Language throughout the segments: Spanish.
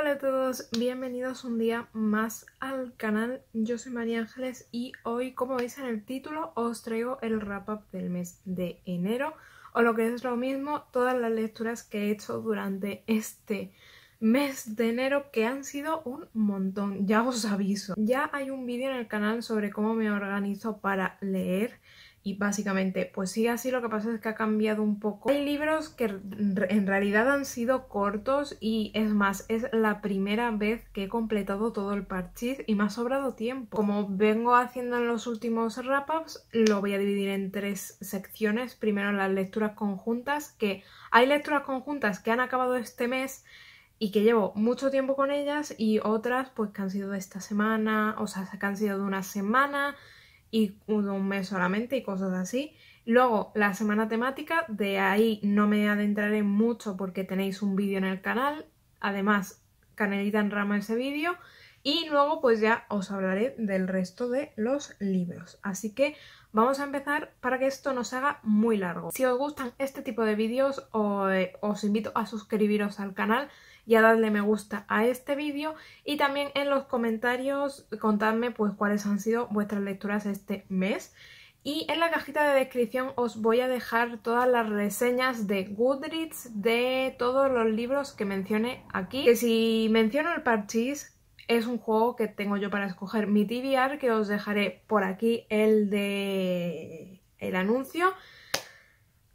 Hola a todos, bienvenidos un día más al canal, yo soy María Ángeles y hoy como veis en el título os traigo el wrap up del mes de enero o lo que es lo mismo, todas las lecturas que he hecho durante este mes de enero que han sido un montón, ya os aviso. Ya hay un vídeo en el canal sobre cómo me organizo para leer y básicamente, pues sigue así, lo que pasa es que ha cambiado un poco. Hay libros que en realidad han sido cortos y es más, es la primera vez que he completado todo el parchís y me ha sobrado tiempo. Como vengo haciendo en los últimos wrap-ups, lo voy a dividir en tres secciones. Primero las lecturas conjuntas, que hay lecturas conjuntas que han acabado este mes y que llevo mucho tiempo con ellas y otras pues que han sido de esta semana, o sea, que han sido de una semana, y un mes solamente y cosas así. Luego, la semana temática, de ahí no me adentraré mucho porque tenéis un vídeo en el canal, además Canelita en rama ese vídeo, y luego pues ya os hablaré del resto de los libros. Así que vamos a empezar para que esto no se haga muy largo. Si os gustan este tipo de vídeos, eh, os invito a suscribiros al canal y a darle me gusta a este vídeo y también en los comentarios contadme pues cuáles han sido vuestras lecturas este mes. Y en la cajita de descripción os voy a dejar todas las reseñas de Goodreads de todos los libros que mencioné aquí. Que si menciono el Parchís, es un juego que tengo yo para escoger mi TBR, que os dejaré por aquí el de el anuncio.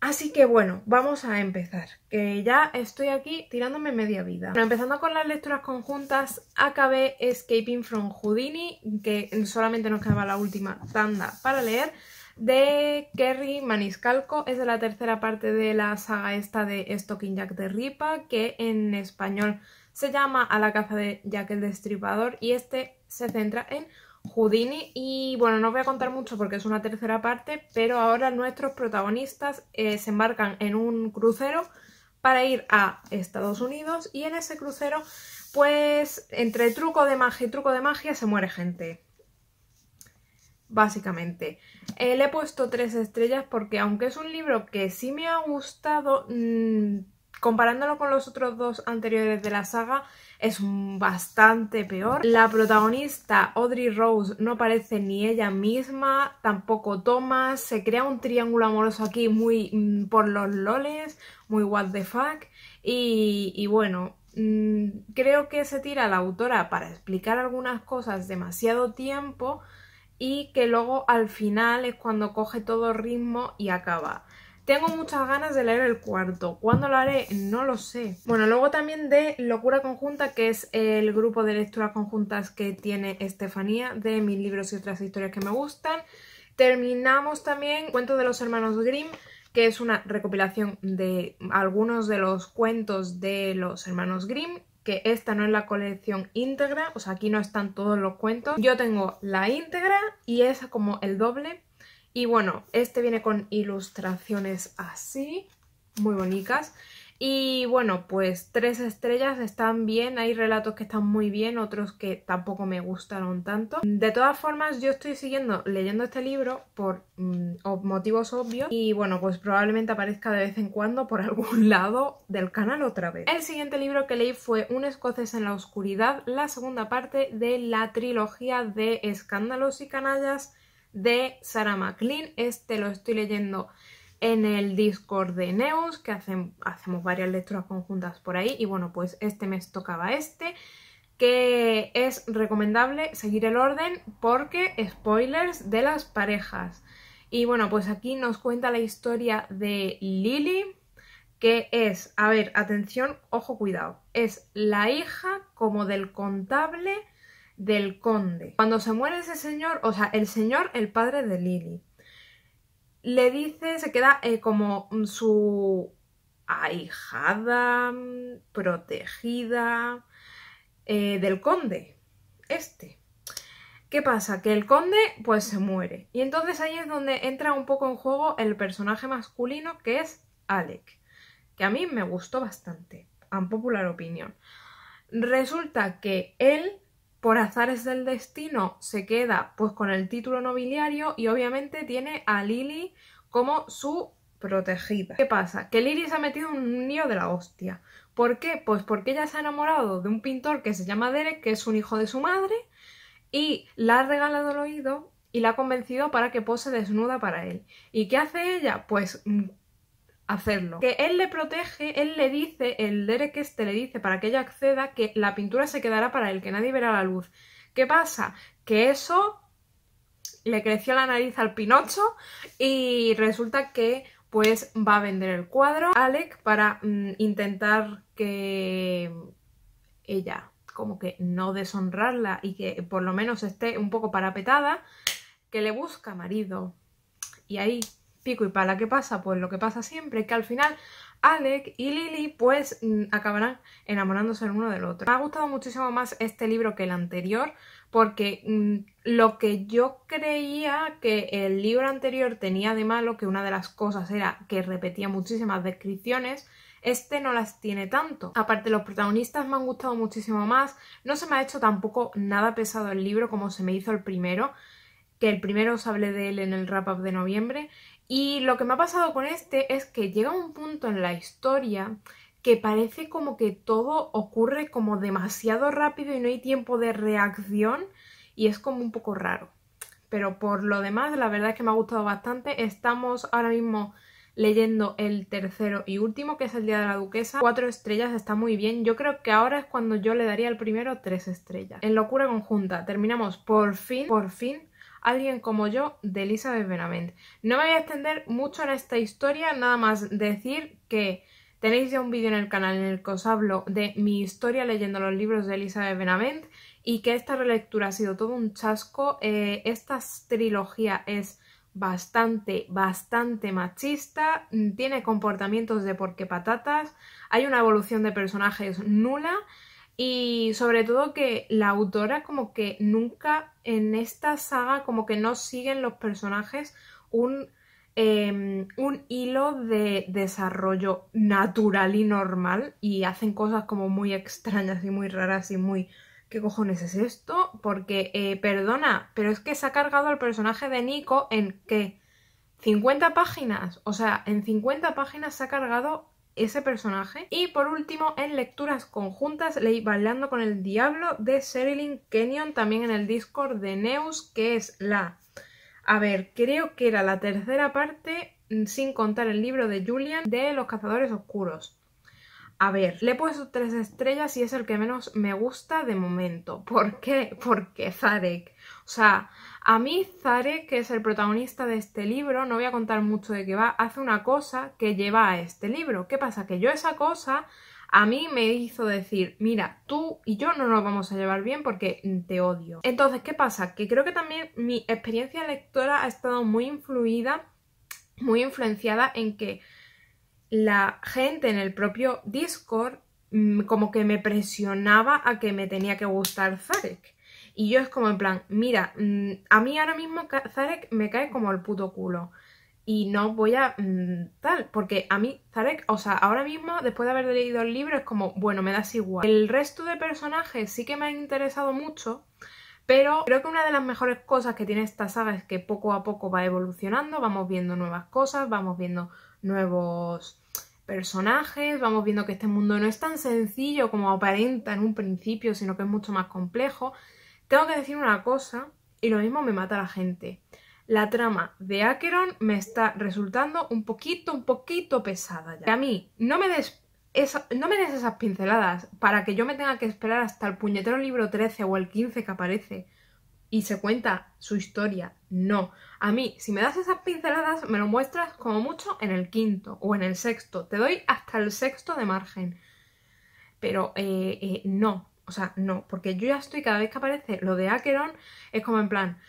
Así que bueno, vamos a empezar, que ya estoy aquí tirándome media vida. Bueno, empezando con las lecturas conjuntas, acabé Escaping from Houdini, que solamente nos quedaba la última tanda para leer, de Kerry Maniscalco, es de la tercera parte de la saga esta de Stocking Jack de Ripa, que en español se llama A la caza de Jack el Destripador, y este se centra en Houdini y bueno, no os voy a contar mucho porque es una tercera parte, pero ahora nuestros protagonistas eh, se embarcan en un crucero para ir a Estados Unidos y en ese crucero pues entre truco de magia y truco de magia se muere gente. Básicamente. Eh, le he puesto tres estrellas porque aunque es un libro que sí me ha gustado, mm, comparándolo con los otros dos anteriores de la saga, es bastante peor. La protagonista Audrey Rose no parece ni ella misma, tampoco Thomas, se crea un triángulo amoroso aquí muy mm, por los loles, muy what the fuck, y, bueno, mm, creo que se tira la autora para explicar algunas cosas demasiado tiempo y que luego al final es cuando coge todo ritmo y acaba. Tengo muchas ganas de leer el cuarto. ¿Cuándo lo haré? No lo sé. Bueno, luego también de Locura Conjunta, que es el grupo de lecturas conjuntas que tiene Estefanía de mis libros y otras historias que me gustan. Terminamos también Cuentos de los Hermanos Grimm, que es una recopilación de algunos de los cuentos de los hermanos Grimm que esta no es la colección íntegra, o sea, aquí no están todos los cuentos. Yo tengo la íntegra y es como el doble y bueno, este viene con ilustraciones así, muy bonitas. Y bueno, pues tres estrellas están bien, hay relatos que están muy bien, otros que tampoco me gustaron tanto. De todas formas, yo estoy siguiendo leyendo este libro por mm, motivos obvios y bueno, pues probablemente aparezca de vez en cuando por algún lado del canal otra vez. El siguiente libro que leí fue Un escocés en la oscuridad, la segunda parte de la trilogía de Escándalos y Canallas de Sarah McLean. Este lo estoy leyendo en el Discord de Neus, que hacemos varias lecturas conjuntas por ahí. Y bueno, pues este mes tocaba este, que es recomendable seguir el orden porque spoilers de las parejas. Y bueno, pues aquí nos cuenta la historia de Lily, que es, a ver, atención, ojo, cuidado, es la hija como del contable del conde. Cuando se muere ese señor, o sea, el señor, el padre de Lily, le dice, se queda eh, como su ahijada, mm, protegida eh, del conde, este. ¿Qué pasa? Que el conde pues se muere. Y entonces ahí es donde entra un poco en juego el personaje masculino que es Alec, que a mí me gustó bastante, a popular opinión. Resulta que él por azares del destino se queda pues con el título nobiliario y obviamente tiene a Lily como su protegida. ¿Qué pasa? Que Lily se ha metido en un nido de la hostia. ¿Por qué? Pues porque ella se ha enamorado de un pintor que se llama Derek, que es un hijo de su madre, y la ha regalado el oído y la ha convencido para que pose desnuda para él. ¿Y qué hace ella? Pues mm, hacerlo. Que él le protege, él le dice, el Derek este le dice para que ella acceda que la pintura se quedará para él, que nadie verá la luz. ¿Qué pasa? Que eso le creció la nariz al Pinocho y resulta que pues va a vender el cuadro a Alec para mm, intentar que ella como que no deshonrarla y que por lo menos esté un poco parapetada, que le busca marido. Y ahí pico y pala. ¿Qué pasa? Pues lo que pasa siempre, que al final Alec y Lily pues mm, acabarán enamorándose el uno del otro. Me ha gustado muchísimo más este libro que el anterior porque mm, lo que yo creía que el libro anterior tenía de malo, que una de las cosas era que repetía muchísimas descripciones, este no las tiene tanto. Aparte, los protagonistas me han gustado muchísimo más, no se me ha hecho tampoco nada pesado el libro como se me hizo el primero, que el primero os hablé de él en el wrap-up de noviembre, y lo que me ha pasado con este es que llega un punto en la historia que parece como que todo ocurre como demasiado rápido y no hay tiempo de reacción y es como un poco raro. Pero por lo demás, la verdad es que me ha gustado bastante. Estamos ahora mismo leyendo el tercero y último, que es el Día de la Duquesa. Cuatro estrellas está muy bien. Yo creo que ahora es cuando yo le daría al primero tres estrellas. En Locura Conjunta terminamos por fin, por fin, alguien como yo de Elizabeth Benavent. No me voy a extender mucho en esta historia, nada más decir que tenéis ya un vídeo en el canal en el que os hablo de mi historia leyendo los libros de Elizabeth Benavent y que esta relectura ha sido todo un chasco. Eh, esta trilogía es bastante, bastante machista, tiene comportamientos de porque patatas, hay una evolución de personajes nula y sobre todo que la autora como que nunca en esta saga como que no siguen los personajes un, em, un hilo de desarrollo natural y normal y hacen cosas como muy extrañas y muy raras y muy... ¿Qué cojones es esto? Porque, eh, perdona, pero es que se ha cargado al personaje de Nico en que 50 páginas, o sea, en 50 páginas se ha cargado ese personaje. Y por último, en lecturas conjuntas leí Bailando con el Diablo de Sherilyn Kenyon, también en el Discord de Neus, que es la... A ver, creo que era la tercera parte, mm, sin contar el libro de Julian, de Los Cazadores Oscuros. A ver, le he puesto tres estrellas y es el que menos me gusta de momento. ¿Por qué? Porque Zarek. O sea, a mí Zarek, que es el protagonista de este libro, no voy a contar mucho de qué va, hace una cosa que lleva a este libro. ¿Qué pasa? Que yo esa cosa a mí me hizo decir, mira, tú y yo no nos vamos a llevar bien porque te odio. Entonces, ¿qué pasa? Que creo que también mi experiencia lectora ha estado muy influida, muy influenciada en que la gente en el propio Discord mm, como que me presionaba a que me tenía que gustar Zarek. Y yo es como en plan, mira, mm, a mí ahora mismo Zarek me cae como el puto culo. Y no voy a mm, tal, porque a mí Zarek, o sea, ahora mismo, después de haber leído el libro, es como, bueno, me das igual. El resto de personajes sí que me han interesado mucho, pero creo que una de las mejores cosas que tiene esta saga es que poco a poco va evolucionando, vamos viendo nuevas cosas, vamos viendo nuevos personajes, vamos viendo que este mundo no es tan sencillo como aparenta en un principio, sino que es mucho más complejo, tengo que decir una cosa, y lo mismo me mata la gente. La trama de Acheron me está resultando un poquito, un poquito pesada ya. a mí, no me des no me esas pinceladas para que yo me tenga que esperar hasta el puñetero libro 13 o el 15 que aparece y se cuenta su historia. No. A mí, si me das esas pinceladas, me lo muestras como mucho en el quinto o en el sexto. Te doy hasta el sexto de margen. Pero eh, eh, no. O sea, no, porque yo ya estoy cada vez que aparece lo de Acheron, es como en plan...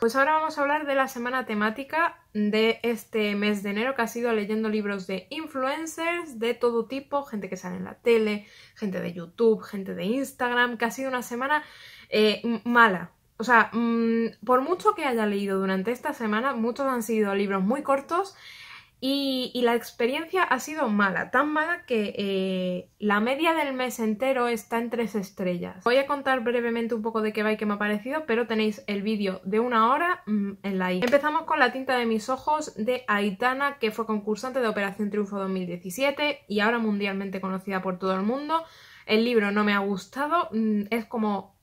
Pues ahora vamos a hablar de la semana temática de este mes de enero que ha sido leyendo libros de influencers de todo tipo, gente que sale en la tele, gente de YouTube, gente de Instagram, que ha sido una semana eh, mala. O sea, mm, por mucho que haya leído durante esta semana, muchos han sido libros muy cortos y, la experiencia ha sido mala, tan mala que eh, la media del mes entero está en tres estrellas. Voy a contar brevemente un poco de qué va y qué me ha parecido, pero tenéis el vídeo de una hora mm, en la I. Empezamos con La tinta de mis ojos de Aitana, que fue concursante de Operación Triunfo 2017 y ahora mundialmente conocida por todo el mundo. El libro no me ha gustado, mm, es como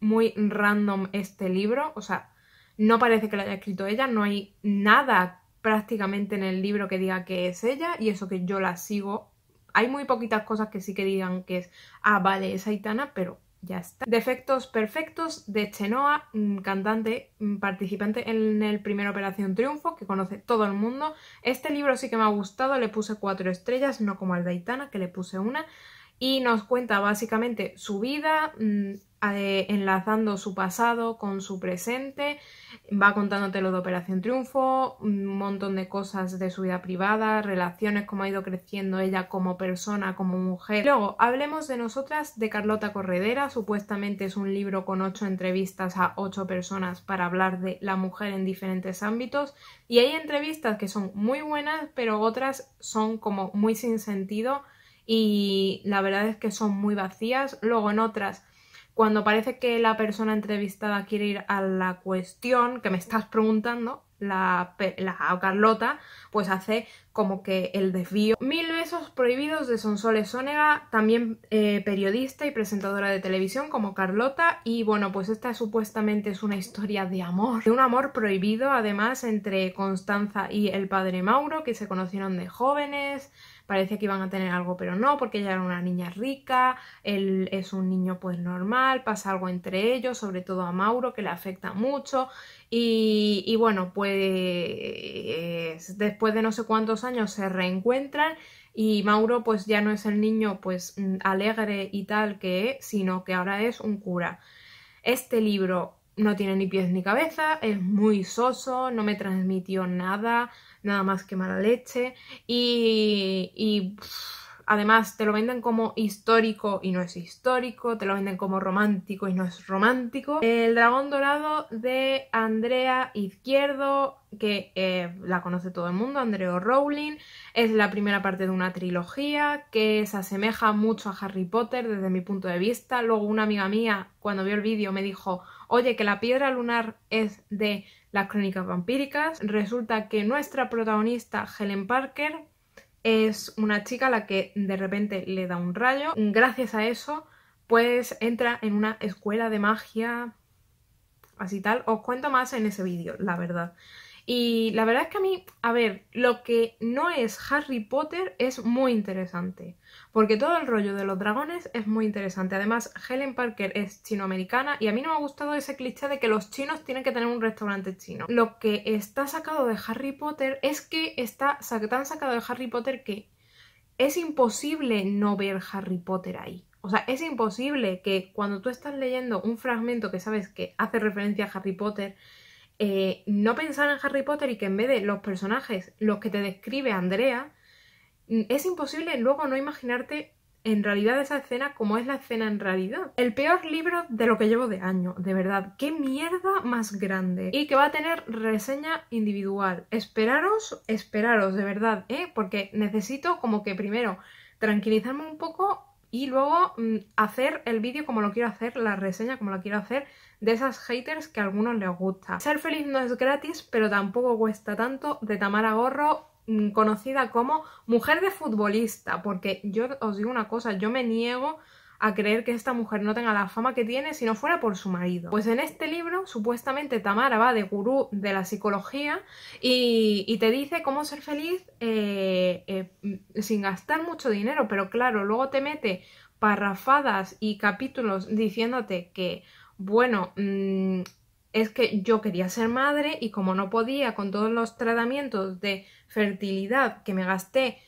muy random este libro, o sea, no parece que lo haya escrito ella, no hay nada prácticamente en el libro que diga que es ella y eso que yo la sigo. Hay muy poquitas cosas que sí que digan que es, ah, vale, es Aitana, pero ya está. Defectos perfectos de Chenoa, mm, cantante, mm, participante en el primer Operación Triunfo, que conoce todo el mundo. Este libro sí que me ha gustado, le puse cuatro estrellas, no como al de Aitana, que le puse una y nos cuenta básicamente su vida, mm, eh, enlazando su pasado con su presente, va contándote lo de Operación Triunfo, un montón de cosas de su vida privada, relaciones, cómo ha ido creciendo ella como persona, como mujer. Luego, hablemos de nosotras, de Carlota Corredera, supuestamente es un libro con ocho entrevistas a ocho personas para hablar de la mujer en diferentes ámbitos, y hay entrevistas que son muy buenas, pero otras son como muy sin sentido, y la verdad es que son muy vacías. Luego en otras, cuando parece que la persona entrevistada quiere ir a la cuestión que me estás preguntando, la, la Carlota, pues hace como que el desvío. Mil besos prohibidos de Sonsoles Sónega, también eh, periodista y presentadora de televisión como Carlota. Y bueno, pues esta supuestamente es una historia de amor, de un amor prohibido además entre Constanza y el padre Mauro, que se conocieron de jóvenes, parecía que iban a tener algo, pero no, porque ella era una niña rica, él es un niño pues normal, pasa algo entre ellos, sobre todo a Mauro, que le afecta mucho, y, y bueno, pues después de no sé cuántos años se reencuentran y Mauro pues ya no es el niño pues alegre y tal que es, sino que ahora es un cura. Este libro no tiene ni pies ni cabeza, es muy soso, no me transmitió nada, nada más que mala leche y, además te lo venden como histórico y no es histórico, te lo venden como romántico y no es romántico. El dragón dorado de Andrea Izquierdo, que eh, la conoce todo el mundo, Andrea Rowling, es la primera parte de una trilogía que se asemeja mucho a Harry Potter desde mi punto de vista. Luego una amiga mía cuando vio el vídeo me dijo oye, que la piedra lunar es de las crónicas vampíricas, resulta que nuestra protagonista Helen Parker es una chica a la que de repente le da un rayo, gracias a eso pues entra en una escuela de magia así tal, os cuento más en ese vídeo, la verdad. Y la verdad es que a mí, a ver, lo que no es Harry Potter es muy interesante. Porque todo el rollo de los dragones es muy interesante. Además, Helen Parker es chinoamericana y a mí no me ha gustado ese cliché de que los chinos tienen que tener un restaurante chino. Lo que está sacado de Harry Potter es que está tan sacado de Harry Potter que es imposible no ver Harry Potter ahí. O sea, es imposible que cuando tú estás leyendo un fragmento que sabes que hace referencia a Harry Potter, eh, no pensar en Harry Potter y que en vez de los personajes, los que te describe Andrea, Mm, es imposible luego no imaginarte en realidad esa escena como es la escena en realidad. El peor libro de lo que llevo de año, de verdad. ¡Qué mierda más grande! Y que va a tener reseña individual. Esperaros, esperaros, de verdad, ¿eh? Porque necesito como que primero tranquilizarme un poco y luego mm, hacer el vídeo como lo quiero hacer, la reseña como la quiero hacer de esas haters que a algunos les gusta. Ser feliz no es gratis, pero tampoco cuesta tanto. De Tamara Gorro, Mm, conocida como mujer de futbolista, porque yo os digo una cosa, yo me niego a creer que esta mujer no tenga la fama que tiene si no fuera por su marido. Pues en este libro, supuestamente Tamara va de gurú de la psicología y, te dice cómo ser feliz eh, eh, sin gastar mucho dinero, pero claro, luego te mete parrafadas y capítulos diciéndote que, bueno, mm, es que yo quería ser madre y como no podía con todos los tratamientos de fertilidad que me gasté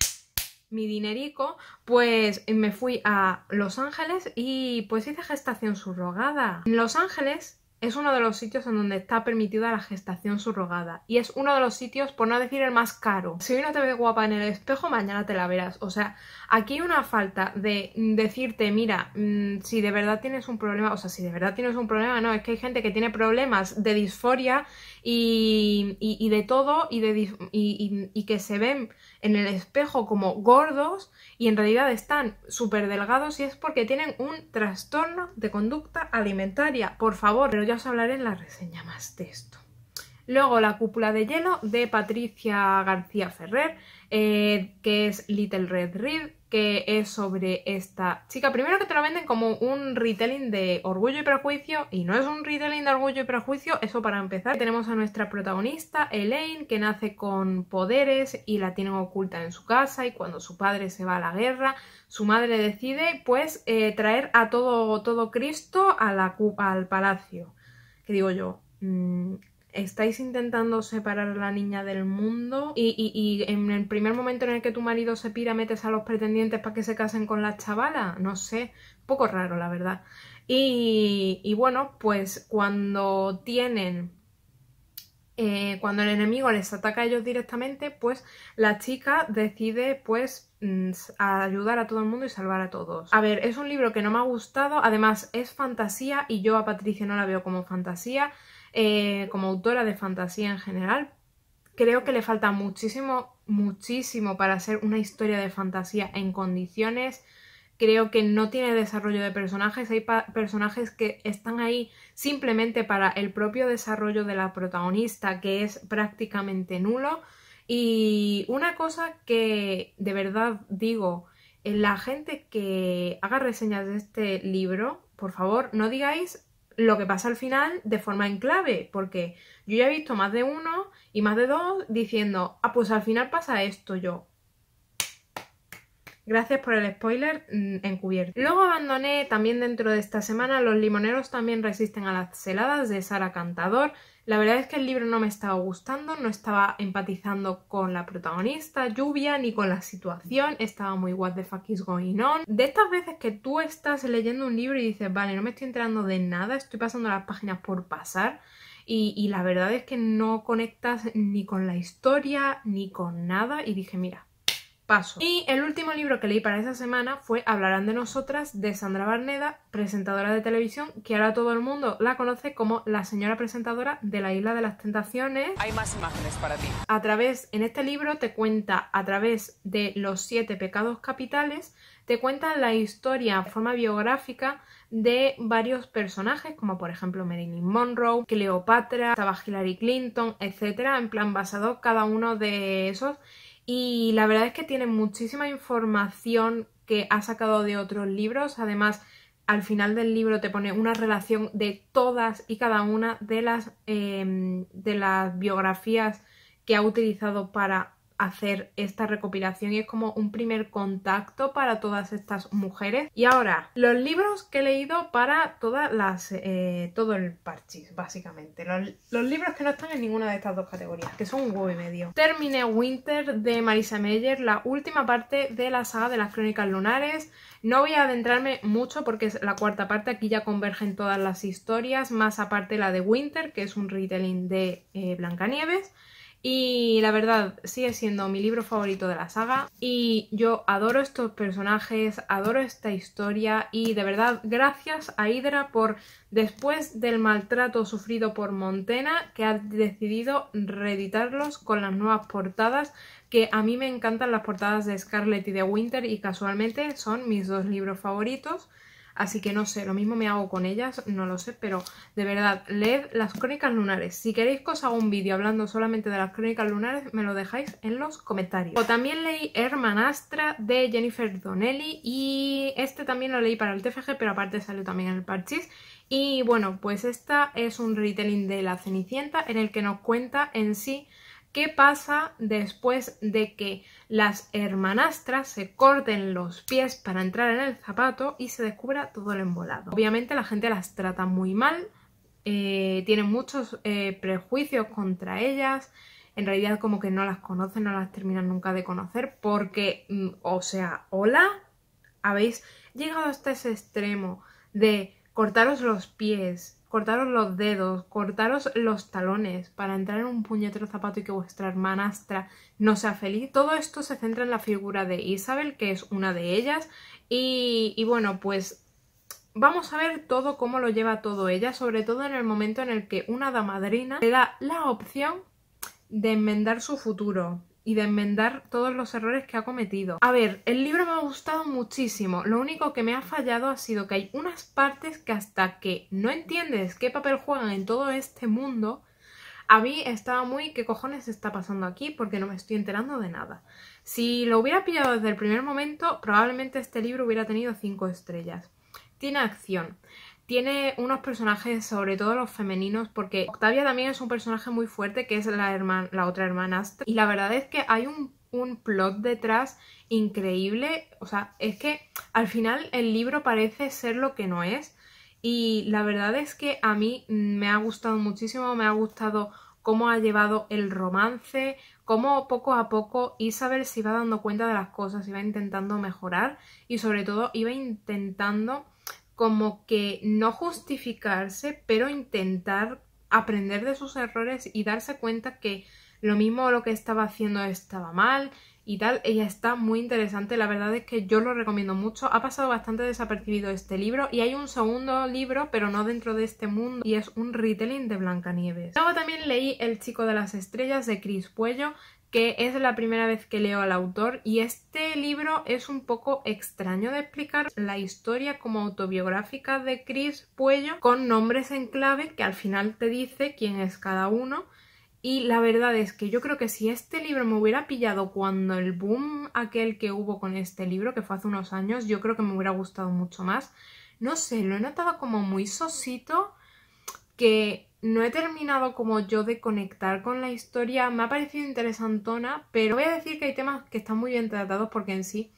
mi dinerico, pues me fui a Los Ángeles y pues hice gestación subrogada. En Los Ángeles es uno de los sitios en donde está permitida la gestación subrogada y es uno de los sitios, por no decir el más caro. Si hoy no te ves guapa en el espejo, mañana te la verás. O sea, aquí hay una falta de decirte, mira, mm, si de verdad tienes un problema, o sea, si de verdad tienes un problema, no, es que hay gente que tiene problemas de disforia y, y, de todo y, de, y, y que se ven en el espejo como gordos y en realidad están súper delgados y es porque tienen un trastorno de conducta alimentaria. Por favor, pero ya os hablaré en la reseña más de esto. Luego La cúpula de hielo de Patricia García Ferrer, eh, que es Little Red Reed, que es sobre esta chica. Primero que te lo venden como un retelling de orgullo y prejuicio, y no es un retelling de orgullo y prejuicio, eso para empezar. Tenemos a nuestra protagonista, Elaine, que nace con poderes y la tienen oculta en su casa, y cuando su padre se va a la guerra, su madre decide pues eh, traer a todo, todo Cristo a al palacio. Que digo yo, mm, estáis intentando separar a la niña del mundo y, y, en el primer momento en el que tu marido se pira metes a los pretendientes para que se casen con la chavala, no sé, poco raro la verdad. Y, y bueno, pues cuando tienen eh, cuando el enemigo les ataca a ellos directamente, pues la chica decide pues mm, ayudar a todo el mundo y salvar a todos. A ver, es un libro que no me ha gustado, además es fantasía y yo a Patricia no la veo como fantasía, eh, como autora de fantasía en general. Creo que le falta muchísimo, muchísimo para ser una historia de fantasía en condiciones creo que no tiene desarrollo de personajes. Hay personajes que están ahí simplemente para el propio desarrollo de la protagonista, que es prácticamente nulo. Y una cosa que de verdad digo, eh, la gente que haga reseñas de este libro, por favor, no digáis lo que pasa al final de forma en clave, porque yo ya he visto más de uno y más de dos diciendo, ah, pues al final pasa esto yo. Gracias por el spoiler mm, encubierto. Luego abandoné también dentro de esta semana Los limoneros también resisten a las heladas de Sara Cantador. La verdad es que el libro no me estaba gustando, no estaba empatizando con la protagonista, Lluvia, ni con la situación, estaba muy what the fuck is going on. De estas veces que tú estás leyendo un libro y dices, vale, no me estoy enterando de nada, estoy pasando las páginas por pasar, y, y la verdad es que no conectas ni con la historia, ni con nada, y dije, mira, y el último libro que leí para esa semana fue Hablarán de nosotras de Sandra Barneda, presentadora de televisión, que ahora todo el mundo la conoce como la señora presentadora de la Isla de las Tentaciones. Hay más imágenes para ti. A través, en este libro te cuenta a través de los siete pecados capitales, te cuenta la historia en forma biográfica de varios personajes, como por ejemplo Marilyn Monroe, Cleopatra, estaba Hillary Clinton, etcétera, en plan basado cada uno de esos y la verdad es que tiene muchísima información que ha sacado de otros libros. Además, al final del libro te pone una relación de todas y cada una de las, em, de las biografías que ha utilizado para hacer esta recopilación y es como un primer contacto para todas estas mujeres. Y ahora, los libros que he leído para todas las, eh, todo el parchís, básicamente. Los, libros que no están en ninguna de estas dos categorías, que son un huevo y medio. Terminé Winter de Marisa Meyer, la última parte de la saga de las crónicas lunares. No voy a adentrarme mucho porque es la cuarta parte, aquí ya convergen todas las historias, más aparte la de Winter, que es un retelling de eh, Blancanieves. Y la verdad, sigue siendo mi libro favorito de la saga. Y yo adoro estos personajes, adoro esta historia. Y de verdad, gracias a Hydra por, después del maltrato sufrido por Montena, que ha decidido reeditarlos con las nuevas portadas. Que a mí me encantan las portadas de Scarlett y de Winter. Y casualmente son mis dos libros favoritos. Así que no sé, lo mismo me hago con ellas, no lo sé, pero de verdad, leed las crónicas lunares. Si queréis que os haga un vídeo hablando solamente de las crónicas lunares, me lo dejáis en los comentarios. O también leí Hermanastra de Jennifer Donnelly y este también lo leí para el TFG, pero aparte salió también en el parchis. Y bueno, pues esta es un retelling de La Cenicienta en el que nos cuenta en sí ¿Qué pasa después de que las hermanastras se corten los pies para entrar en el zapato y se descubra todo el embolado? Obviamente la gente las trata muy mal, eh, tienen muchos eh, prejuicios contra ellas, en realidad como que no las conocen, no las terminan nunca de conocer porque, mm, o sea, hola, habéis llegado hasta ese extremo de cortaros los pies, cortaros los dedos, cortaros los talones para entrar en un puñetero zapato y que vuestra hermanastra no sea feliz. Todo esto se centra en la figura de Isabel, que es una de ellas. Y, bueno, pues vamos a ver todo cómo lo lleva todo ella, sobre todo en el momento en el que una damadrina le da la opción de enmendar su futuro y de enmendar todos los errores que ha cometido. A ver, el libro me ha gustado muchísimo. Lo único que me ha fallado ha sido que hay unas partes que hasta que no entiendes qué papel juegan en todo este mundo, a mí estaba muy qué cojones está pasando aquí porque no me estoy enterando de nada. Si lo hubiera pillado desde el primer momento, probablemente este libro hubiera tenido cinco estrellas. Tiene acción. Tiene unos personajes, sobre todo los femeninos, porque Octavia también es un personaje muy fuerte, que es la, hermana la otra hermanastra. Y la verdad es que hay un, un plot detrás increíble. O sea, es que al final el libro parece ser lo que no es. Y la verdad es que a mí me ha gustado muchísimo, me ha gustado cómo ha llevado el romance, cómo poco a poco Isabel se iba dando cuenta de las cosas, iba intentando mejorar y sobre todo iba intentando como que no justificarse, pero intentar aprender de sus errores y darse cuenta que lo mismo lo que estaba haciendo estaba mal y tal. Ella está muy interesante, la verdad es que yo lo recomiendo mucho. Ha pasado bastante desapercibido este libro y hay un segundo libro, pero no dentro de este mundo, y es un retelling de Blancanieves. Luego también leí El chico de las estrellas de Chris Puello, que es la primera vez que leo al autor y este libro es un poco extraño de explicar la historia como autobiográfica de Chris Puello con nombres en clave que al final te dice quién es cada uno y la verdad es que yo creo que si este libro me hubiera pillado cuando el boom aquel que hubo con este libro, que fue hace unos años, yo creo que me hubiera gustado mucho más. No sé, lo he notado como muy sosito, que no he terminado como yo de conectar con la historia, me ha parecido interesantona, pero voy a decir que hay temas que están muy bien tratados porque en sí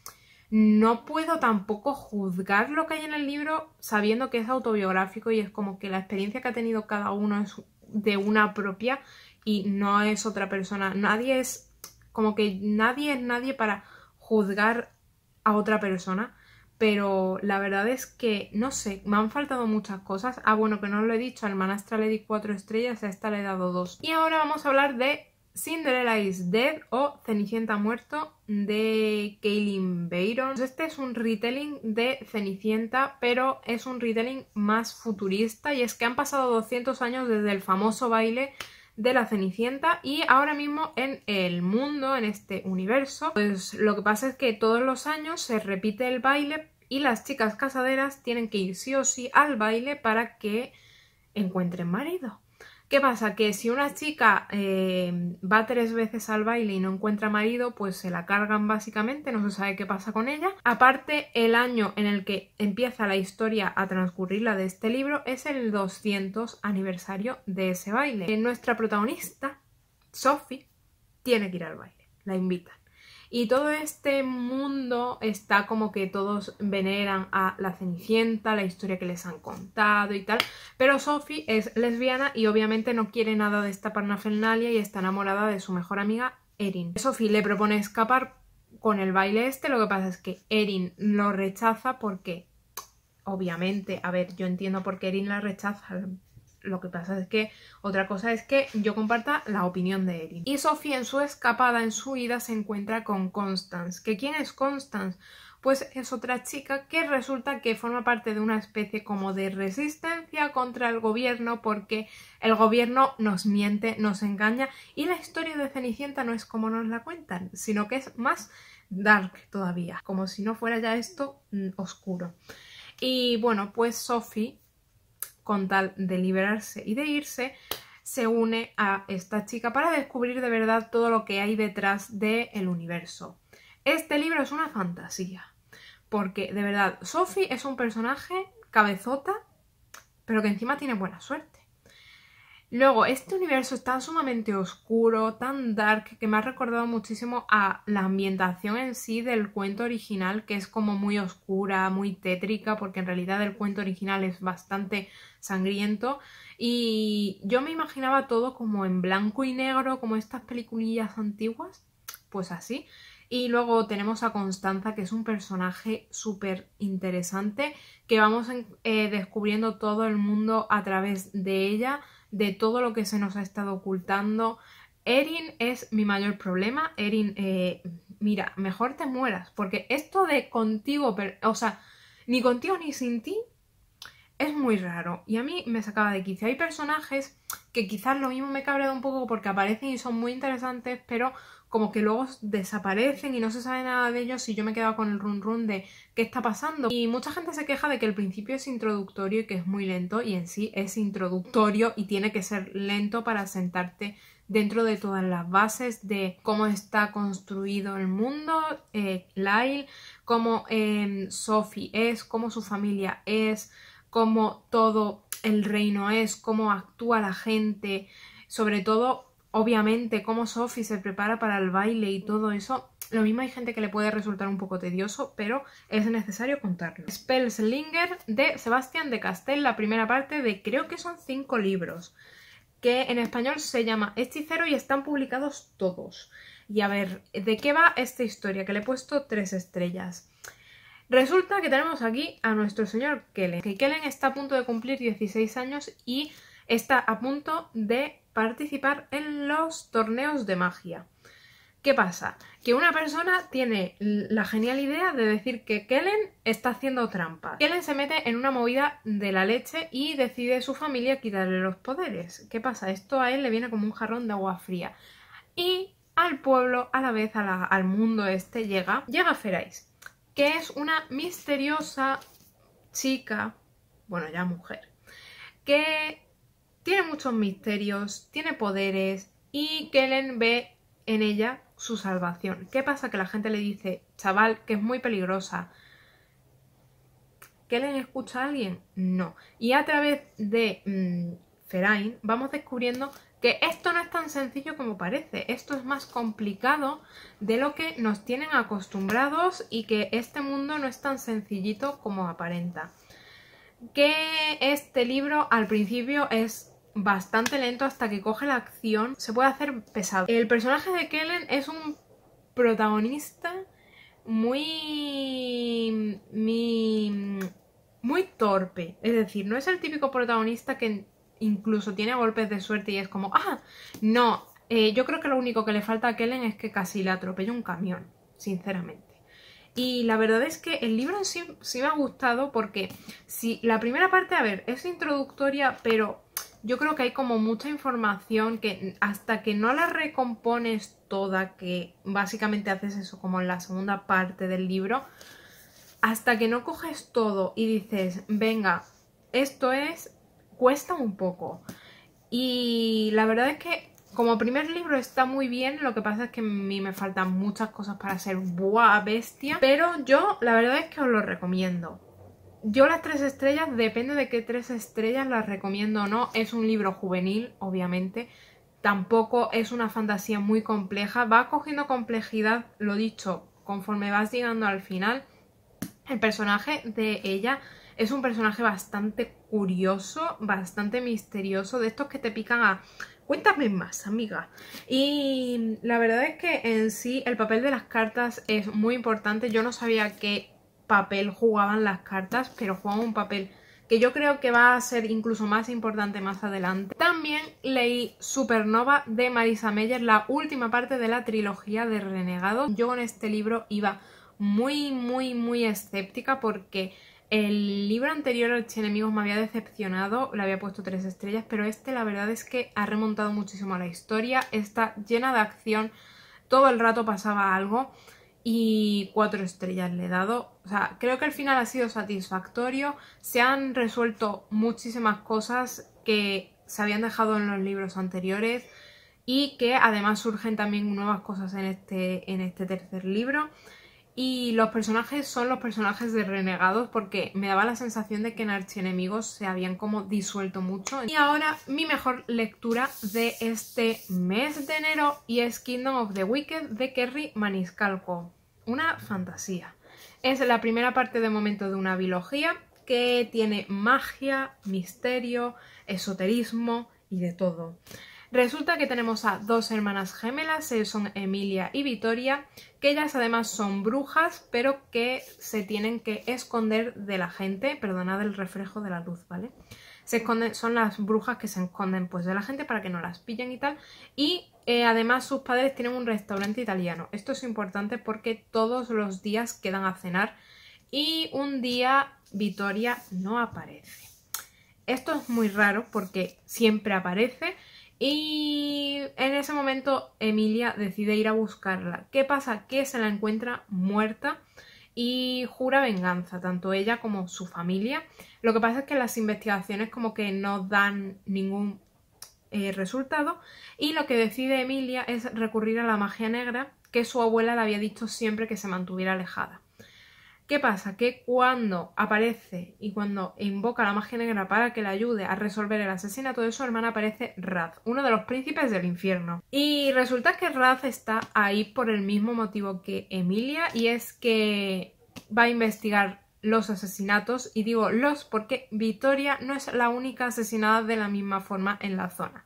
no puedo tampoco juzgar lo que hay en el libro sabiendo que es autobiográfico y es como que la experiencia que ha tenido cada uno es de una propia y no es otra persona. Nadie es como que nadie es nadie para juzgar a otra persona pero la verdad es que, no sé, me han faltado muchas cosas. Ah, bueno, que no os lo he dicho, al Manastra le di cuatro estrellas, a esta le he dado dos. Y ahora vamos a hablar de Cinderella is Dead o Cenicienta muerto de Kaylin Bayron. Pues este es un retelling de Cenicienta, pero es un retelling más futurista y es que han pasado 200 años desde el famoso baile de la Cenicienta y ahora mismo en el mundo, en este universo, pues lo que pasa es que todos los años se repite el baile y las chicas casaderas tienen que ir sí o sí al baile para que encuentren marido. ¿Qué pasa? Que si una chica eh, va tres veces al baile y no encuentra marido, pues se la cargan básicamente, no se sabe qué pasa con ella. Aparte, el año en el que empieza la historia a transcurrir la de este libro es el 200 aniversario de ese baile. Eh, nuestra protagonista, Sophie, tiene que ir al baile, la invitan. Y todo este mundo está como que todos veneran a la Cenicienta, la historia que les han contado y tal. Pero Sophie es lesbiana y obviamente no quiere nada de esta parnafernalia y está enamorada de su mejor amiga Erin. Sophie le propone escapar con el baile este, lo que pasa es que Erin lo rechaza porque obviamente, a ver, yo entiendo por qué Erin la rechaza, lo que pasa es que otra cosa es que yo comparta la opinión de Erin. Y Sophie en su escapada, en su ida, se encuentra con Constance. ¿Que quién es Constance? Pues es otra chica que resulta que forma parte de una especie como de resistencia contra el gobierno porque el gobierno nos miente, nos engaña y la historia de Cenicienta no es como nos la cuentan, sino que es más dark todavía, como si no fuera ya esto mm, oscuro. Y bueno, pues Sophie con tal de liberarse y de irse, se une a esta chica para descubrir de verdad todo lo que hay detrás del universo. Este libro es una fantasía, porque de verdad Sophie es un personaje cabezota, pero que encima tiene buena suerte. Luego, este universo es tan sumamente oscuro, tan dark, que me ha recordado muchísimo a la ambientación en sí del cuento original, que es como muy oscura, muy tétrica, porque en realidad el cuento original es bastante sangriento. Y yo me imaginaba todo como en blanco y negro, como estas peliculillas antiguas, pues así. Y luego tenemos a Constanza, que es un personaje súper interesante, que vamos eh, descubriendo todo el mundo a través de ella de todo lo que se nos ha estado ocultando. Erin es mi mayor problema. Erin, eh, mira, mejor te mueras, porque esto de contigo, o sea, ni contigo ni sin ti, es muy raro. Y a mí me sacaba de quicio. Hay personajes que quizás lo mismo me cabrea un poco porque aparecen y son muy interesantes, pero como que luego desaparecen y no se sabe nada de ellos y yo me he quedado con el run run de qué está pasando. Y mucha gente se queja de que el principio es introductorio y que es muy lento y en sí es introductorio y tiene que ser lento para sentarte dentro de todas las bases de cómo está construido el mundo, eh, Lyle, cómo em, Sophie es, cómo su familia es, cómo todo el reino es, cómo actúa la gente, sobre todo obviamente cómo Sophie se prepara para el baile y todo eso, lo mismo hay gente que le puede resultar un poco tedioso, pero es necesario contarlo. Spellslinger de Sebastián de Castell, la primera parte de creo que son cinco libros, que en español se llama Hechicero y están publicados todos. Y a ver, ¿de qué va esta historia? Que le he puesto tres estrellas. Resulta que tenemos aquí a nuestro señor Kellen, que Kellen está a punto de cumplir 16 años y está a punto de participar en los torneos de magia. ¿Qué pasa? Que una persona tiene la genial idea de decir que Kellen está haciendo trampa. Kellen se mete en una movida de la leche y decide su familia quitarle los poderes. ¿Qué pasa? Esto a él le viene como un jarrón de agua fría. Y al pueblo, a la vez al mundo este, llega, llega Ferais, que es una misteriosa chica, bueno, ya mujer, que tiene muchos misterios, tiene poderes y Kellen ve en ella su salvación. ¿Qué pasa? Que la gente le dice, chaval, que es muy peligrosa. ¿Kellen escucha a alguien? No. Y a través de mm, Ferain vamos descubriendo que esto no es tan sencillo como parece, esto es más complicado de lo que nos tienen acostumbrados y que este mundo no es tan sencillito como aparenta. Que este libro al principio es bastante lento hasta que coge la acción, se puede hacer pesado. El personaje de Kellen es un protagonista muy... muy... torpe. Es decir, no es el típico protagonista que incluso tiene golpes de suerte y es como, ah, no, eh, yo creo que lo único que le falta a Kellen es que casi le atropella un camión, sinceramente. Y la verdad es que el libro sí, sí me ha gustado porque si la primera parte, a ver, es introductoria, pero yo creo que hay como mucha información que hasta que no la recompones toda, que básicamente haces eso como en la segunda parte del libro, hasta que no coges todo y dices, venga, esto es, cuesta un poco. Y la verdad es que como primer libro está muy bien, lo que pasa es que a mí me faltan muchas cosas para ser buah bestia, pero yo la verdad es que os lo recomiendo yo las tres estrellas, depende de qué tres estrellas las recomiendo o no. Es un libro juvenil, obviamente. Tampoco es una fantasía muy compleja. Va cogiendo complejidad, lo dicho, conforme vas llegando al final. El personaje de ella es un personaje bastante curioso, bastante misterioso, de estos que te pican a... Cuéntame más, amiga. Y la verdad es que en sí el papel de las cartas es muy importante. Yo no sabía que papel jugaban las cartas, pero jugaban un papel que yo creo que va a ser incluso más importante más adelante. También leí Supernova de Marisa Meyer, la última parte de la trilogía de Renegado. Yo con este libro iba muy, muy, muy escéptica porque el libro anterior, enemigos, me había decepcionado, le había puesto tres estrellas, pero este la verdad es que ha remontado muchísimo a la historia, está llena de acción, todo el rato pasaba algo y cuatro estrellas le he dado. O sea, creo que al final ha sido satisfactorio. Se han resuelto muchísimas cosas que se habían dejado en los libros anteriores y que además surgen también nuevas cosas en este, en este tercer libro. Y los personajes son los personajes de Renegados porque me daba la sensación de que en Archienemigos se habían como disuelto mucho. Y ahora mi mejor lectura de este mes de enero y es Kingdom of the Wicked de Kerry Maniscalco. Una fantasía. Es la primera parte de momento de una biología que tiene magia, misterio, esoterismo y de todo. Resulta que tenemos a dos hermanas gemelas, son Emilia y Vitoria, que ellas además son brujas, pero que se tienen que esconder de la gente, perdonad el reflejo de la luz, ¿vale? Se esconden, son las brujas que se esconden pues de la gente para que no las pillen y tal. Y eh, además sus padres tienen un restaurante italiano. Esto es importante porque todos los días quedan a cenar y un día Vitoria no aparece. Esto es muy raro porque siempre aparece y en ese momento Emilia decide ir a buscarla. ¿Qué pasa? Que se la encuentra muerta y jura venganza, tanto ella como su familia. Lo que pasa es que las investigaciones como que no dan ningún eh, resultado y lo que decide Emilia es recurrir a la magia negra que su abuela le había dicho siempre que se mantuviera alejada. ¿Qué pasa? Que cuando aparece y cuando invoca la magia negra para que le ayude a resolver el asesinato de su hermana, aparece Raz, uno de los príncipes del infierno. Y resulta que Raz está ahí por el mismo motivo que Emilia, y es que va a investigar los asesinatos, y digo los porque Victoria no es la única asesinada de la misma forma en la zona.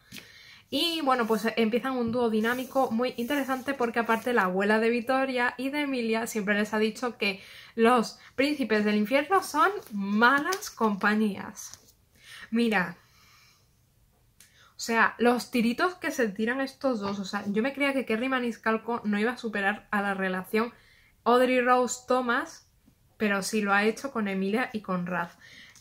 Y bueno, pues eh, empiezan un dúo dinámico muy interesante porque aparte la abuela de Vitoria y de Emilia siempre les ha dicho que los príncipes del infierno son malas compañías. Mira, o sea, los tiritos que se tiran estos dos, o sea, yo me creía que Kerry Maniscalco no iba a superar a la relación Audrey Rose-Thomas, pero sí lo ha hecho con Emilia y con Raz.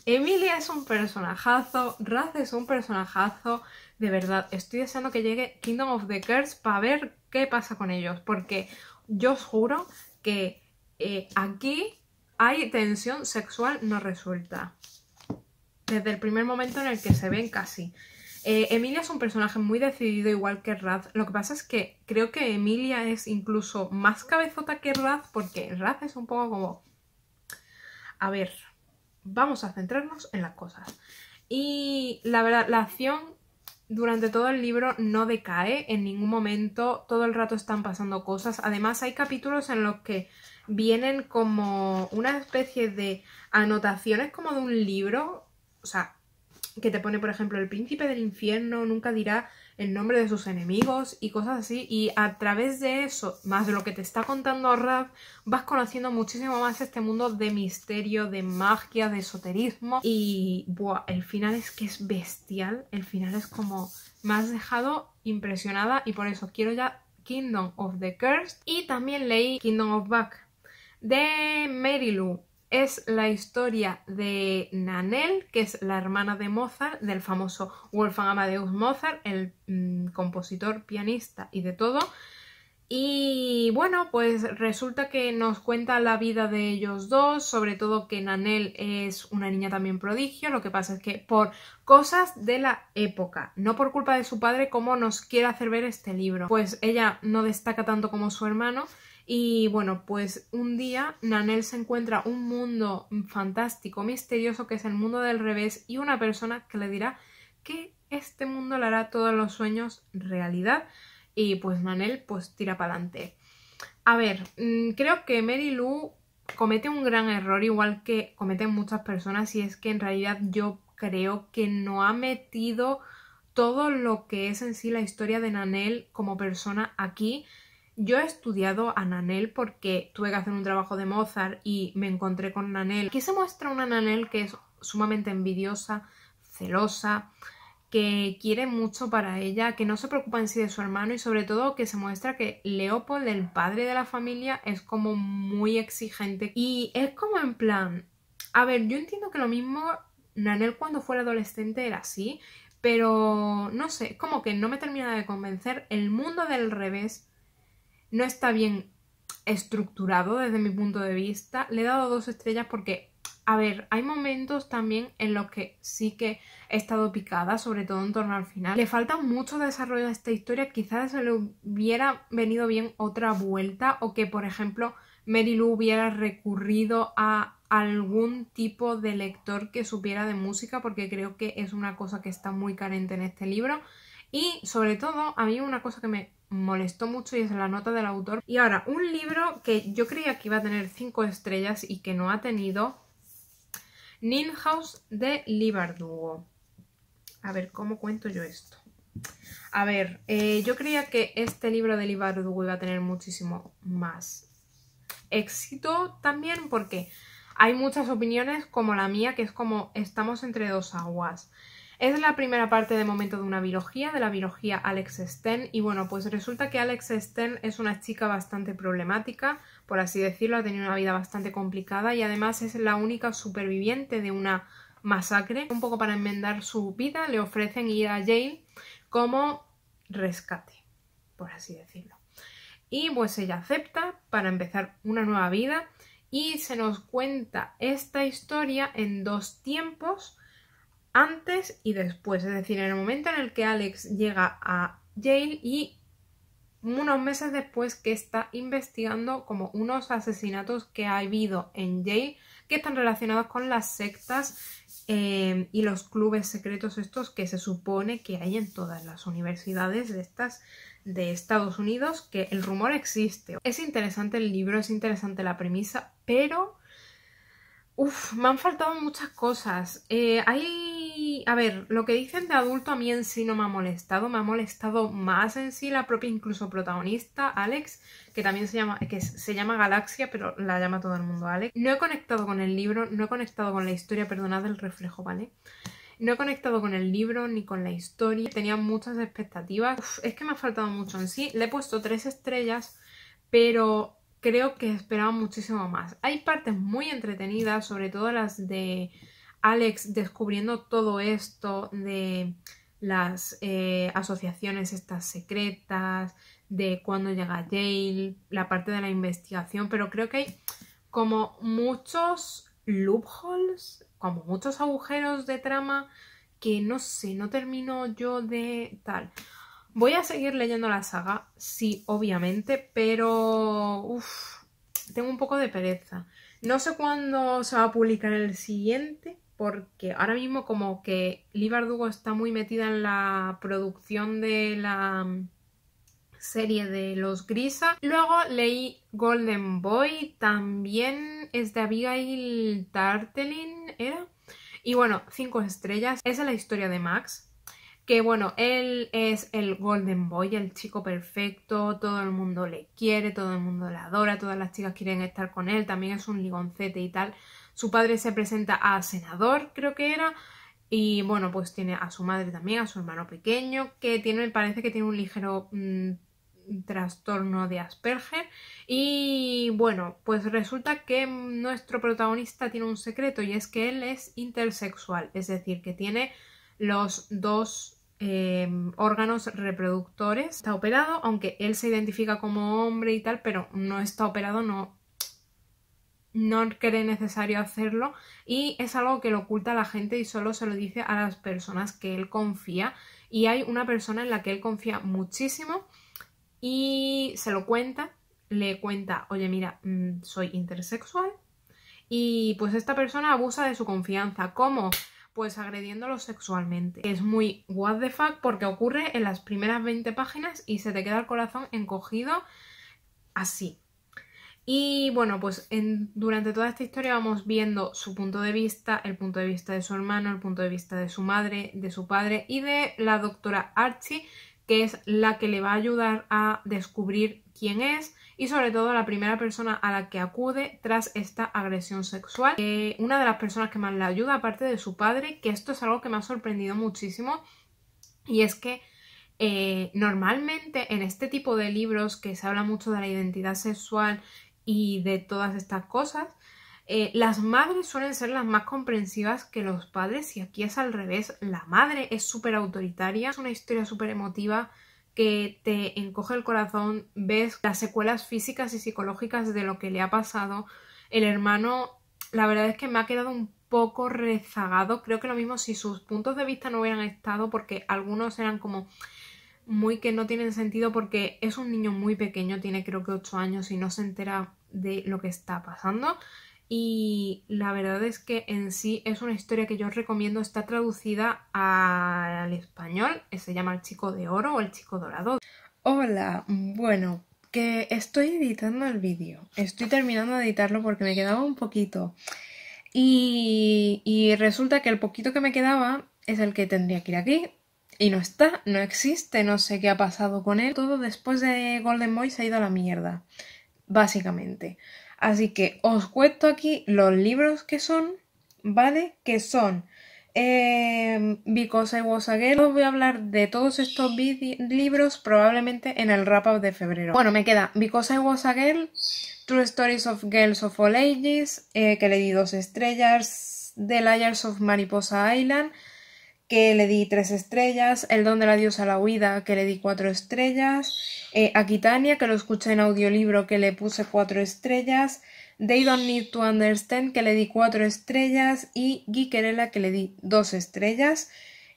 Emilia es un personajazo, Raz es un personajazo, de verdad, estoy deseando que llegue Kingdom of the Curse para ver qué pasa con ellos. Porque yo os juro que eh, aquí hay tensión sexual no resuelta. Desde el primer momento en el que se ven casi. Eh, Emilia es un personaje muy decidido, igual que Raz. Lo que pasa es que creo que Emilia es incluso más cabezota que Raz, porque Raz es un poco como... A ver, vamos a centrarnos en las cosas. Y la verdad, la acción durante todo el libro no decae en ningún momento, todo el rato están pasando cosas. Además hay capítulos en los que vienen como una especie de anotaciones como de un libro, o sea, que te pone por ejemplo el príncipe del infierno nunca dirá el nombre de sus enemigos y cosas así. Y a través de eso, más de lo que te está contando Raf, vas conociendo muchísimo más este mundo de misterio, de magia, de esoterismo. Y buah, el final es que es bestial. El final es como me has dejado impresionada y por eso quiero ya Kingdom of the Cursed. Y también leí Kingdom of Back de Mary Lou es la historia de Nanel, que es la hermana de Mozart, del famoso Wolfgang Amadeus Mozart, el mm, compositor, pianista y de todo. Y bueno, pues resulta que nos cuenta la vida de ellos dos, sobre todo que Nanel es una niña también prodigio, lo que pasa es que por cosas de la época, no por culpa de su padre como nos quiere hacer ver este libro, pues ella no destaca tanto como su hermano y bueno, pues un día Nanel se encuentra un mundo fantástico, misterioso, que es el mundo del revés, y una persona que le dirá que este mundo le hará todos los sueños realidad. Y pues Nanel pues tira para adelante. A ver, mm, creo que Mary Lou comete un gran error, igual que cometen muchas personas, y es que en realidad yo creo que no ha metido todo lo que es en sí la historia de Nanel como persona aquí, yo he estudiado a Nanel porque tuve que hacer un trabajo de Mozart y me encontré con Nanel. Aquí se muestra una Nanel que es sumamente envidiosa, celosa, que quiere mucho para ella, que no se preocupa en sí de su hermano y sobre todo que se muestra que Leopold, el padre de la familia, es como muy exigente y es como en plan, a ver, yo entiendo que lo mismo Nanel cuando fuera adolescente era así, pero no sé, como que no me termina de convencer el mundo del revés no está bien estructurado desde mi punto de vista. Le he dado dos estrellas porque, a ver, hay momentos también en los que sí que he estado picada, sobre todo en torno al final. Le falta mucho desarrollo a esta historia, quizás se le hubiera venido bien otra vuelta o que, por ejemplo, Mary Lou hubiera recurrido a algún tipo de lector que supiera de música porque creo que es una cosa que está muy carente en este libro y sobre todo a mí una cosa que me molestó mucho y es la nota del autor. Y ahora, un libro que yo creía que iba a tener 5 estrellas y que no ha tenido. Nin House de Libardugo. A ver, ¿cómo cuento yo esto? A ver, eh, yo creía que este libro de Libardugo iba a tener muchísimo más éxito también porque hay muchas opiniones como la mía que es como estamos entre dos aguas. Es la primera parte de momento de una biología, de la biología Alex Sten, y bueno, pues resulta que Alex Sten es una chica bastante problemática, por así decirlo, ha tenido una vida bastante complicada y además es la única superviviente de una masacre. Un poco para enmendar su vida le ofrecen ir a jail como rescate, por así decirlo. Y pues ella acepta para empezar una nueva vida y se nos cuenta esta historia en dos tiempos antes y después, es decir, en el momento en el que Alex llega a Yale y unos meses después que está investigando como unos asesinatos que ha habido en Yale que están relacionados con las sectas eh, y los clubes secretos estos que se supone que hay en todas las universidades de estas de Estados Unidos que el rumor existe. Es interesante el libro, es interesante la premisa, pero... Uf, me han faltado muchas cosas. Eh, hay y, A ver, lo que dicen de adulto a mí en sí no me ha molestado, me ha molestado más en sí la propia incluso protagonista, Alex, que también se llama, que se llama Galaxia, pero la llama todo el mundo Alex. No he conectado con el libro, no he conectado con la historia, perdonad el reflejo, ¿vale? No he conectado con el libro ni con la historia, tenía muchas expectativas. es que me ha faltado mucho en sí, le he puesto tres estrellas, pero creo que esperaba muchísimo más. Hay partes muy entretenidas, sobre todo las de Alex descubriendo todo esto de las eh, asociaciones estas secretas, de cuándo llega Yale, la parte de la investigación, pero creo que hay como muchos loopholes, como muchos agujeros de trama que no sé, no termino yo de tal. Voy a seguir leyendo la saga, sí, obviamente, pero uf, tengo un poco de pereza. No sé cuándo se va a publicar el siguiente, porque ahora mismo como que Libardugo está muy metida en la producción de la mm, serie de los Grisa. Luego leí Golden Boy, también es de Abigail Tartelin, ¿era? Y bueno, cinco estrellas. Esa es la historia de Max. Que bueno, él es el Golden Boy, el chico perfecto, todo el mundo le quiere, todo el mundo le adora, todas las chicas quieren estar con él, también es un ligoncete y tal. Su padre se presenta a senador, creo que era, y bueno, pues tiene a su madre también, a su hermano pequeño, que tiene, parece que tiene un ligero mm, trastorno de Asperger. Y bueno, pues resulta que nuestro protagonista tiene un secreto y es que él es intersexual, es decir, que tiene los dos em, órganos reproductores. Está operado, aunque él se identifica como hombre y tal, pero no está operado, no no cree necesario hacerlo y es algo que lo oculta a la gente y solo se lo dice a las personas que él confía y hay una persona en la que él confía muchísimo y se lo cuenta, le cuenta, oye mira, mm, soy intersexual y pues esta persona abusa de su confianza, ¿cómo? Pues agrediéndolo sexualmente. Es muy what the fuck porque ocurre en las primeras 20 páginas y se te queda el corazón encogido así. Y bueno, pues durante toda esta historia vamos viendo su punto de vista, el punto de vista de su hermano, el punto de vista de su madre, de su padre y de la doctora Archie, que es la que le va a ayudar a descubrir quién es y sobre todo la primera persona a la que acude tras esta agresión sexual. una de las personas que más le ayuda, aparte de su padre, que esto es algo que me ha sorprendido muchísimo y es que eh, normalmente en este tipo de libros que se habla mucho de la identidad sexual, y de todas estas cosas, eh, las madres suelen ser las más comprensivas que los padres y aquí es al revés, la madre es súper autoritaria, es una historia súper emotiva que te encoge el corazón, ves las secuelas físicas y psicológicas de lo que le ha pasado, el hermano la verdad es que me ha quedado un poco rezagado, creo que lo mismo si sus puntos de vista no hubieran estado porque algunos eran como muy que no tienen sentido porque es un niño muy pequeño, tiene creo que 8 años y no se entera de lo que está pasando. Y la verdad es que en sí es una historia que yo os recomiendo, está traducida al español, eh, se llama El Chico de Oro o El Chico Dorado. Hola, bueno, que estoy editando el vídeo, estoy terminando de editarlo porque me quedaba un poquito. Y, y resulta que el poquito que me quedaba es el que tendría que ir aquí, y no está, no existe, no sé qué ha pasado con él. Todo después de Golden Boy se ha ido a la mierda básicamente. Así que os cuento aquí los libros que son, ¿vale? Que son eh, Because I Was a Girl. Os voy a hablar de todos estos libros probablemente en el wrap-up de febrero. Bueno, me queda Because I Was a Girl, True Stories of Girls of All Ages, eh, que le di dos estrellas, The Liars of Mariposa Island, que le di tres estrellas, El don de la diosa la huida, que le di cuatro estrellas, eh, Aquitania, que lo escuché en audiolibro, que le puse cuatro estrellas, They Don't Need to Understand, que le di cuatro estrellas, y Gikerela, que le di dos estrellas.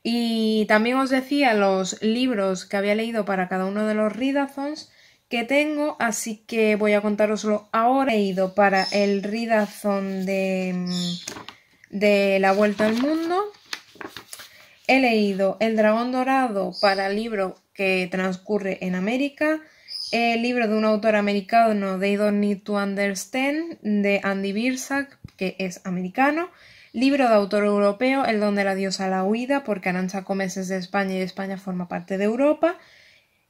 Y también os decía los libros que había leído para cada uno de los readathons que tengo, así que voy a contaroslo ahora. He ido para el readathon de, mm, de La Vuelta al Mundo, He leído El dragón dorado para el libro que transcurre en América, el libro de un autor americano, They Don't Need to Understand, de Andy Birsack, que es americano, libro de autor europeo, El Donde la diosa la huida, porque Arancha Comes es de España y España forma parte de Europa,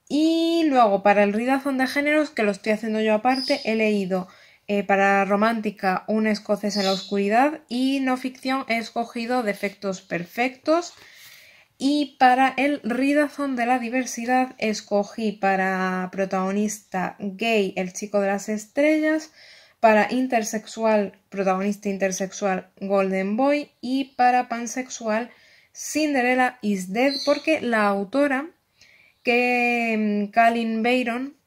y luego para el ridazón de géneros, que lo estoy haciendo yo aparte, he leído eh, para romántica Un escocés en la oscuridad y no ficción he escogido Defectos Perfectos, y para el Ridazón de la Diversidad escogí para protagonista gay el chico de las estrellas, para intersexual, protagonista intersexual Golden Boy y para pansexual Cinderella is Dead porque la autora que Kalin mm, Bayron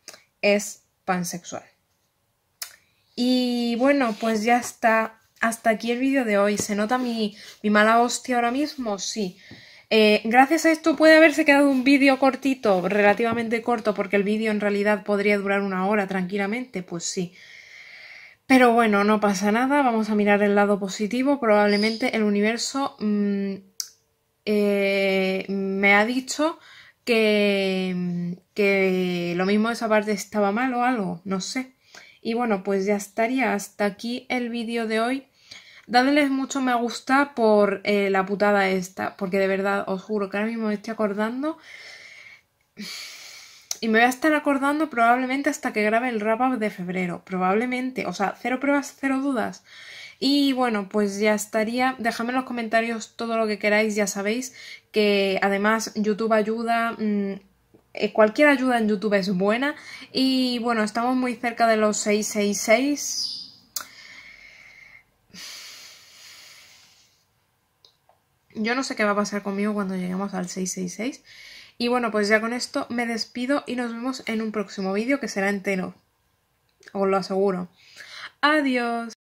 es pansexual. Y bueno, pues ya está. Hasta aquí el vídeo de hoy. ¿Se nota mi, mi mala hostia ahora mismo? Sí. Eh, gracias a esto puede haberse quedado un vídeo cortito, relativamente corto, porque el vídeo en realidad podría durar una hora tranquilamente, pues sí. Pero bueno, no pasa nada, vamos a mirar el lado positivo. Probablemente el universo mm, eh, me ha dicho que, mm, que lo mismo esa parte estaba mal o algo, no sé. Y bueno, pues ya estaría hasta aquí el vídeo de hoy. Dadles mucho me gusta por eh, la putada esta, porque de verdad os juro que ahora mismo me estoy acordando y me voy a estar acordando probablemente hasta que grabe el wrap-up de febrero, probablemente, o sea, cero pruebas, cero dudas. Y bueno, pues ya estaría. Dejadme en los comentarios todo lo que queráis, ya sabéis que además YouTube ayuda, mm, eh, cualquier ayuda en YouTube es buena. Y bueno, estamos muy cerca de los 666. Yo no sé qué va a pasar conmigo cuando lleguemos al 666. Y bueno, pues ya con esto me despido y nos vemos en un próximo vídeo que será entero. Os lo aseguro. Adiós.